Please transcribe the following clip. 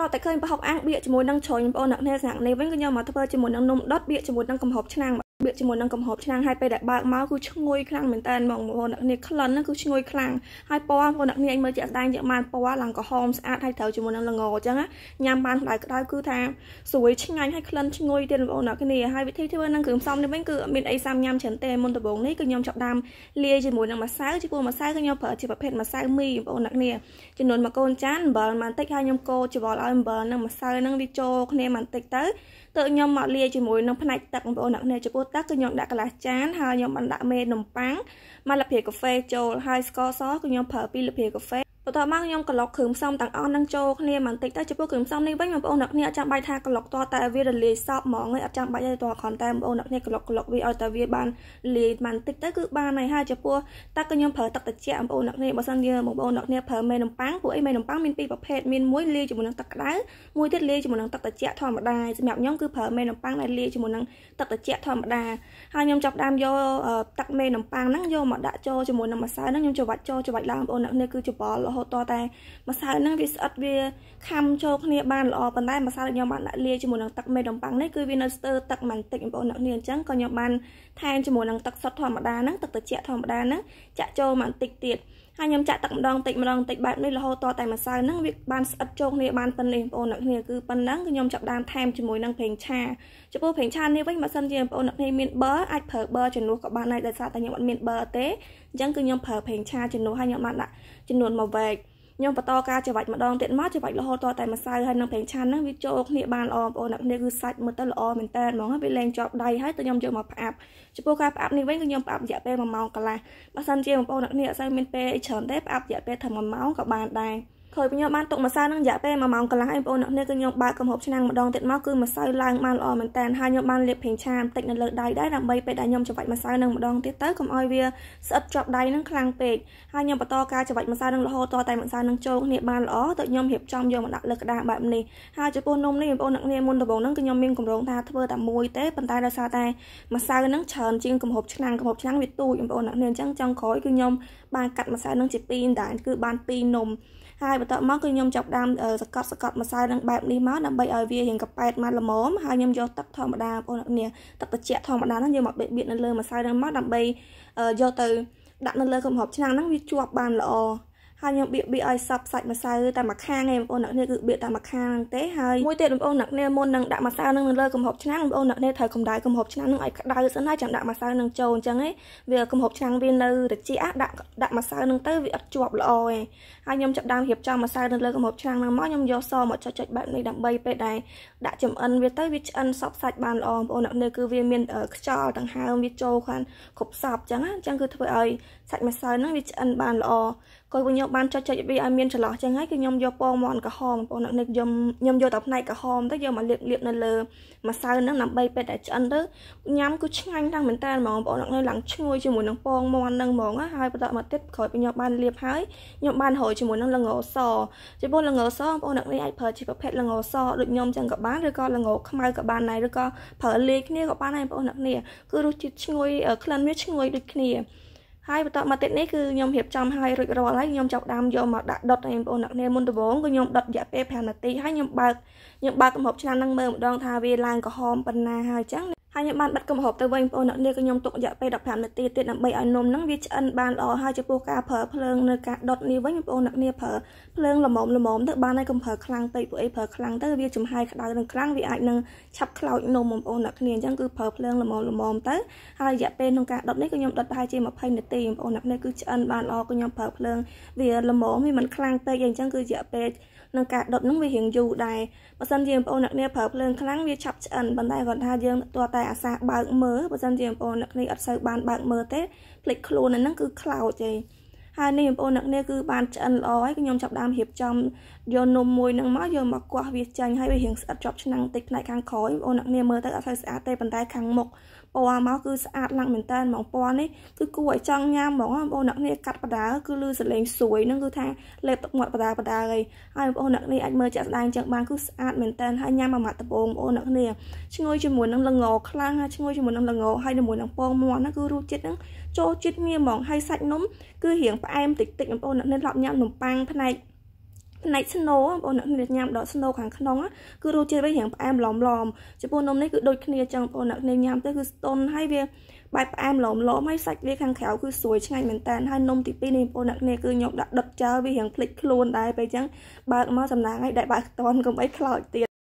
ឡតតែឃើញប្រហុកអាំងបៀកជាមួយនឹងជ្រុញបងប្អូនអ្នកគ្នាស្នាក់នេះវិញគឺខ្ញុំមកធ្វើជាមួយនឹងនំដុតបៀកជាមួយនឹងកំហុកឆ្នាំងបៀកជាមួយនឹងកំហប់ឆ្នាំងហើយពេលដែលបើកមកគឺឈ្ងុយខ្លាំងមែនតើមកបងប្អូនអ្នកនាងក្លិនហ្នឹងគឺឈ្ងុយខ្លាំងហើយពណ៌បងប្អូនអ្នកនាងមើលជាក់ស្ដែងជាបានពណ៌ឡើងក្រហមស្អាតហើយត្រូវជាមួយនឹងល្ងអញ្ចឹងញ៉ាំបានក្តៅក្តៅគឺថាស្រួយឆ្ងាញ់ហើយក្លិនឈ្ងុយទៀតបងប្អូនអ្នកនាងហើយវិធីធ្វើនឹងគ្រឿងផ្សំនេះវិញគឺអត់មានអីសាំញ៉ាំច្រើនទេមុនដំបូងនេះគឺខ្ញុំចាប់ដាំលាយជាមួយនឹងម្សៅជាពូម្សៅគឺខ្ញុំប្រើជាប្រភេទម្សៅមីបងប្អូនអ្នកនាងចំនួនមួយកូនចានអំបិលបន្តិចហើយខ្ញុំកូរច្របល់ឲ្យអំបិលនិងម្សៅនឹងវាចូលគ្នាបន្តិចទៅទើបខ្ញុំមកលាយជាមួយនឹងផ្នែកទឹកបងប្អូនអ្នកនាងចំពោះទឹកគឺខ្ញុំដាក់កន្លះចានហើយខ្ញុំបានដាក់មេនំប៉័ងមួយលាភាកាហ្វេចូលហើយស្ករសគឺខ្ញុំប្រើ2លាភាកាហ្វេបន្ទាប់មកខ្ញុំក្លុកគ្រឿងផ្សំទាំងអស់នឹងចូលគ្នាបន្តិចទៅចំពោះគ្រឿងផ្សំនេះវិញបងប្អូនអ្នកគ្នាអត់ចាំបាច់ថាក្លុកតតែវារលាយសពហ្មងឯងអត់ចាំបាច់ទេតគ្រាន់តែបងប្អូនអ្នកគ្នាក្លុកក្លុកវាឲ្យតែវាបានលាយបន្តិចទៅគឺបានហើយហើយចំពោះតែខ្ញុំប្រើទឹកត្រជាក់បងប្អូនអ្នកគ្នាបើសិនជាបងប្អូនអ្នកគ្នាប្រើមេនំប៉័ងពួកអីមេនំប៉័ងមានពីរប្រភេទមានមួយលាយជាមួយនឹងទឹកក្តៅមួយទៀតលាយជាមួយនឹងទឹកត្រជាក់ធម្មតាសម្រាប់ខ្ញុំគឺប្រើមេនំប៉័ងដែលលាយជាមួយនឹងទឹកត្រជាក់ធម្មតាហើយខ្ញុំចាប់ដើមយកទឹកមេនំប៉័ងហ្នឹងយកមកដាក់ចូលជាមួយនឹងម្សៅហ្នឹងខ្ញុំច្របាច់ចូលច្របាច់ឡើងបងប្អូនអ្នកគ្នាគឺច្របល់ហូតតតែម្សៅហ្នឹងវាស្អិតវាខំចូលគ្នាបានល្អប៉ុន្តែម្សៅដែលខ្ញុំបានដាក់លាយជាមួយនឹងទឹកមេដំប៉ាំងនេះគឺវានៅស្ទើរទឹកបន្តិចបងប្អូនអ្នកនាងអញ្ចឹងក៏ខ្ញុំបានថែមជាមួយនឹងទឹកសុទ្ធធម្មតាហ្នឹងទឹកត្រជាក់ធម្មតាហ្នឹងចាក់ចូលបន្តិចទៀតហើយខ្ញុំចាក់ទឹកម្ដងបន្តិចម្ដងបន្តិចបែបនេះរហូតតតែម្សៅហ្នឹងវាបានស្អិតចូលគ្នាបានប៉ុណ្ណេះបងប្អូនអ្នកគ្នាគឺប៉ុណ្ណឹងគឺខ្ញុំចាប់ដើមថែមជាមួយនឹងប្រេងឆាចំពោះប្រេងឆានេះវិញបើសិនជាបងប្អូនអ្នកគ្នាមានប័រអាចប្រើប័រជំនួសក៏បានដែរដោយសារតែខ្ញុំអត់មានប័រទេអញ្ចឹងគឺខ្ញុំប្រើប្រេងឆាជំនួសហើយខ្ញុំបានដាក់ចំនួនមួយវែកខ្ញុំបន្តការច្របាច់ម្ដងទៀតមកច្របាច់រហូតតតែម្សៅហើយនឹងប្រេងឆាន់ហ្នឹងវាចូលគ្នាបានល្អបងប្អូនអ្នកនេះគឺសាច់មើលទៅល្អមែនតើហ្មងហើយវាលែងជាប់ដៃហើយទៅខ្ញុំយកមកផ្អាប់ចំពោះការផ្អាប់នេះវិញគឺខ្ញុំផ្អាប់រយៈពេល1ម៉ោងកន្លះបើសិនជាបងប្អូនអ្នកនេះអត់សូវមានពេលច្រើនទេផ្អាប់រយៈពេលត្រឹម1ម៉ោងក៏បានដែរឃើញខ្ញុំបានទុកម្សៅនឹងរយៈពេល1ម៉ោងកន្លះឯងបងប្អូនអ្នកនេះគឺខ្ញុំបើកកំហុបឆ្នាំងម្ដងទៀតមកគឺម្សៅឡើងបានល្អមែនតើហើយខ្ញុំបានលាបប្រេងឆាបន្តិចនៅលើដៃដែរដើម្បីពេលដែលខ្ញុំច្របាច់ម្សៅនឹងម្ដងទៀតទៅកុំឲ្យវាស្អិតជាប់ដៃនឹងខ្លាំងពេកហើយខ្ញុំបន្តការច្របាច់ម្សៅនឹងរហូតតតែម្សៅនឹងចូលគ្នាបានល្អទើបខ្ញុំរៀបចំយកមកដាក់លើក្តារបែបនេះហើយចំពោះនំនេះបងប្អូនអ្នកនេះមុនដំបូងហ្នឹងគឺខ្ញុំមានកម្រងថាធ្វើតែមួយទេប៉ុន្តែដោយសារតែម្សៅនឹងច្រើនជាងកំហុបឆ្នាំងកំហុបឆ្នាំងវាទូចបងប្អូនអ្នកនេះអញ្ចឹងចង់ក្រោយគឺខ្ញុំបានកាត់ម្សៅនឹងជា2ដែរគឺបាន2នំហើយបន្ទាប់មកគឺខ្ញុំចាប់ដាំសកត់សកត់ម្សៅនឹងបែបនេះមកដើម្បីឲ្យវារៀងកប៉ែតមកល្មមហើយខ្ញុំយកទឹកធម្មតាបងប្អូនអ្នកនាងទឹកត្រជាក់ធម្មតាហ្នឹងយើងមកបៀតបៀតនៅលើម្សៅហ្នឹងមកដើម្បីយកទៅដាក់នៅលើកំហប់ឆ្នាំងហ្នឹងវាជាប់បានល្អហើយខ្ញុំបៀកបៀកឲ្យសប់សាច់ម្សៅតែមួយខាងឯងបងប្អូនអ្នកនាងគឺបៀកតែមួយខាងហ្នឹងទេហើយមួយទៀតបងប្អូនអ្នកនាងមុននឹងដាក់ម្សៅនឹងនៅលើកំហុកឆ្នាំងបងប្អូនអ្នកនាងត្រូវកម្ដៅកំហុកឆ្នាំងនឹងឲ្យក្ដៅសិនហើយចាំដាក់ម្សៅនឹងចូលអញ្ចឹងឯងវាកំហុកឆ្នាំងវានៅត្រជាក់ដាក់ដាក់ម្សៅនឹងទៅវាអត់ជាប់ល្អឯងហើយខ្ញុំចាប់ដើមរៀបចំម្សៅនៅលើកំហុកឆ្នាំងហ្នឹងមកខ្ញុំយកសមកចុចចុចបែបនេះដើម្បីពេលដែលដាក់ចំអិនវាទៅវាឆ្អិនសប់សាច់បានល្អបងប្អូនអ្នកនាងគឺវាមានខ្យល់ដង្ហើមវាចូលខានគ្រប់សពអញ្ចឹងអញ្ចឹងគឺធ្វើឲ្យសាច់ម្សៅហ្នឹងវាឆ្អិនបានល្អក៏ខ្ញុំខ្ញុំបានចុចចុចវាឲ្យមានចន្លោះចឹងហើយគឺខ្ញុំយកពងមន់ក្រហមបងប្អូនអ្នកខ្ញុំខ្ញុំយកតែផ្នែកក្រហមទៅយកមកលាបលាបនៅលើម្សៅហ្នឹងដើម្បីពេលតែឆ្អិនទៅញ៉ាំគឺឆ្ងាញ់ណាស់មែនតើហ្មងបងប្អូនអ្នកនៅឡើងឈ្ងុយជាមួយនឹងពងមន់ហ្នឹងហ្មងហើយបន្តមកទៀតក្រោយពីខ្ញុំបានលាបហើយខ្ញុំបានរោយជាមួយនឹងល្ងសចំពោះល្ងសបងប្អូនអ្នកនេះអាចប្រើជាប្រភេទល្ងសដូចខ្ញុំចឹងក៏បានឬក៏ល្ងខ្មៅក៏បានដែរឬក៏ប្រើលាយគ្នាក៏បានដែរបងប្អូនអ្នកនេះគឺរសជាតិឈ្ងុយក្លិនវាឈ្ងុយដូចគ្នាហើយបន្តមកទៀតនេះគឺខ្ញុំរៀបចំឲ្យរួចរាល់ហើយខ្ញុំចាប់ដើមយកមកដាក់ដុតឲ្យបងប្អូនអ្នកគ្នាមុនដំបូងគឺខ្ញុំដុតរយៈពេល5នាទីហើយខ្ញុំបើកខ្ញុំបើកកំហុកឆ្នាំងហ្នឹងមើលម្ដង ថាវាឡើងក្រហមប៉ុណ្ណាហើយអញ្ចឹងហើយខ្ញុំបានបិទគម្របទៅវិញបងប្អូនអ្នកនាងក៏ខ្ញុំទុករយៈពេល15នាទីទៀតដើម្បីឲ្យនំហ្នឹងវាឆ្អិនបានល្អហើយចំពោះការប្រើភ្លើងនៅការដុតនេះវិញបងប្អូនអ្នកនាងប្រើភ្លើងល្មមល្មមទៅបានហើយកុំប្រើខ្លាំងពេកពួកអីប្រើខ្លាំងទៅវាចំហាយក្តៅនឹងខ្លាំងវាអាចនឹងឆាប់ខ្លោចនំបងប្អូនអ្នកនាងអញ្ចឹងគឺប្រើភ្លើងល្មមល្មមទៅហើយរយៈពេលក្នុងការដុតនេះគឺខ្ញុំដុតប្រហែលជា20នាទីបងប្អូនអ្នកនាងគឺឆ្អិនបានល្អគឺខ្ញុំប្រើភ្លើងវាល្មមវាមិនខ្លាំងពេកអញ្ចឹងគឺរយៈពេលនិងការដុតនឹងវារៀងយូរដែរបើសិនជាបងប្អូនអ្នកគ្នាប្រើភ្លើងខ្លាំងវាឆាប់ឆ្អិនប៉ុន្តែគាត់ថាយើងទោះតែអាសាបើកមើលបើសិនជាបងប្អូនអ្នកគ្នាអត់សូវបានបើកមើលទេភ្លេចខ្លួនហ្នឹងគឺខ្លោចឯងហើយនេះបងប្អូនអ្នកគ្នាគឺបានឆ្អិនល្អហើយខ្ញុំចាប់ដើមរៀបចំយកនំមួយនឹងមកយកមកគាស់វាចាញ់ហើយវារៀងស្អិតជាប់ឆ្នាំងតិចផ្នែកខាងក្រោយបងប្អូនអ្នកគ្នាមើលទៅអត់សូវស្អាតទេប៉ុន្តែខាងមុខពណ៌មកគឺស្អាតឡើងមែនតើហ្មងពណ៌នេះគឺគួរឲ្យចង់ញ៉ាំហ្មងបងប្អូនអ្នកនេះកាត់បដាគឺលឺសលេងស្រួយនឹងគឺថាលេបទឹកមាត់បដាបដាហើយហើយបងប្អូនអ្នកនេះអាចមើលចាក់ស្ដែងចឹងបានគឺស្អាតមែនតើហើយញ៉ាំមួយម៉ាត់ដបងបងប្អូនអ្នកនេះឈ្ងុយជាមួយនឹងល្ងខ្លាំងហើយឈ្ងុយជាមួយនឹងល្ងហើយជាមួយនឹងពងមាន់ហ្នឹងគឺរសជាតិហ្នឹងចូលជាតិងាហ្មងហើយសាច់នំ គឺរៀងផ្អែមតិចតិចបងប្អូនអ្នកនេះឡប់ញ៉ាំនំប៉័ងផ្នែកណែកស្នូបងប្អូនអ្នកគ្នាញ៉ាំដកស្នូខាងក្នុង គឺរសជាតិវារៀងផ្អែមឡមឡមចំពោះនំនេះគឺដូចគ្នាចឹងបងប្អូនអ្នកគ្នាញ៉ាំទៅគឺស្ទន់ហើយវាបែបផ្អែមឡមឡមហើយសាច់វាខាងក្រៅគឺស្រួយឆ្ងាញ់មែនតើហើយនំទី2នេះបងប្អូនអ្នកគ្នាគឺខ្ញុំដាក់ដុតចោលវារៀងភ្លេចខ្លួនដែរពេលចឹងបើកមកសំណាងឲ្យដាក់បាក់តនកុំអីខ្លោចទៀត